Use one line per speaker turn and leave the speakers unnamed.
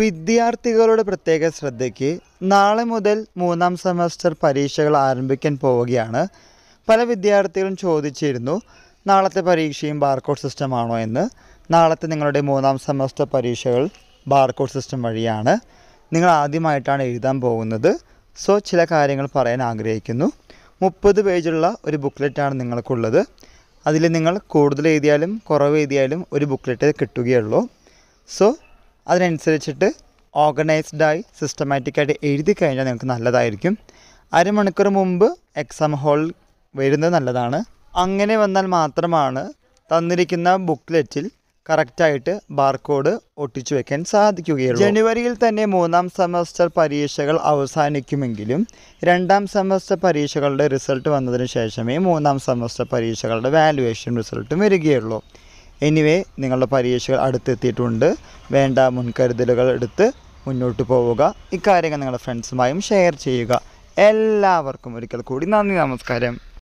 വിദ്യാർത്ഥികളുടെ പ്രത്യേക ശ്രദ്ധയ്ക്ക് നാളെ മുതൽ മൂന്നാം സെമസ്റ്റർ പരീക്ഷകൾ ആരംഭിക്കാൻ പോവുകയാണ് പല വിദ്യാർത്ഥികളും ചോദിച്ചിരുന്നു നാളത്തെ പരീക്ഷയും ബാർകോഡ് സിസ്റ്റം ആണോ എന്ന് നാളത്തെ നിങ്ങളുടെ മൂന്നാം സെമസ്റ്റർ പരീക്ഷകൾ ബാർകോഡ് സിസ്റ്റം വഴിയാണ് നിങ്ങൾ ആദ്യമായിട്ടാണ് എഴുതാൻ പോകുന്നത് സോ ചില കാര്യങ്ങൾ പറയാൻ ആഗ്രഹിക്കുന്നു മുപ്പത് പേജുള്ള ഒരു ബുക്ക്ലെറ്റാണ് നിങ്ങൾക്കുള്ളത് അതിൽ നിങ്ങൾ കൂടുതൽ എഴുതിയാലും കുറവ് എഴുതിയാലും ഒരു ബുക്ക്ലെറ്റ് കിട്ടുകയുള്ളൂ സോ അതിനനുസരിച്ചിട്ട് ഓർഗനൈസ്ഡായി സിസ്റ്റമാറ്റിക്കായിട്ട് എഴുതി കഴിഞ്ഞാൽ നിങ്ങൾക്ക് നല്ലതായിരിക്കും അരമണിക്കൂർ മുമ്പ് എക്സാം ഹോൾ വരുന്നത് നല്ലതാണ് അങ്ങനെ വന്നാൽ മാത്രമാണ് തന്നിരിക്കുന്ന ബുക്ക്ലെറ്റിൽ കറക്റ്റായിട്ട് ബാർകോഡ് ഒട്ടിച്ചു വെക്കാൻ സാധിക്കുകയുള്ളൂ ജനുവരിയിൽ തന്നെ മൂന്നാം സെമസ്റ്റർ പരീക്ഷകൾ അവസാനിക്കുമെങ്കിലും രണ്ടാം സെമസ്റ്റർ പരീക്ഷകളുടെ റിസൾട്ട് വന്നതിന് ശേഷമേ മൂന്നാം സെമസ്റ്റർ പരീക്ഷകളുടെ വാല്യുവേഷൻ റിസൾട്ടും വരികയുള്ളൂ എനിവേ നിങ്ങളുടെ പരീക്ഷകൾ അടുത്തെത്തിയിട്ടുണ്ട് വേണ്ട മുൻകരുതലുകൾ എടുത്ത് മുന്നോട്ട് പോവുക ഇക്കാര്യങ്ങൾ നിങ്ങളുടെ ഫ്രണ്ട്സുമായും ഷെയർ ചെയ്യുക എല്ലാവർക്കും ഒരിക്കൽ കൂടി നന്ദി നമസ്കാരം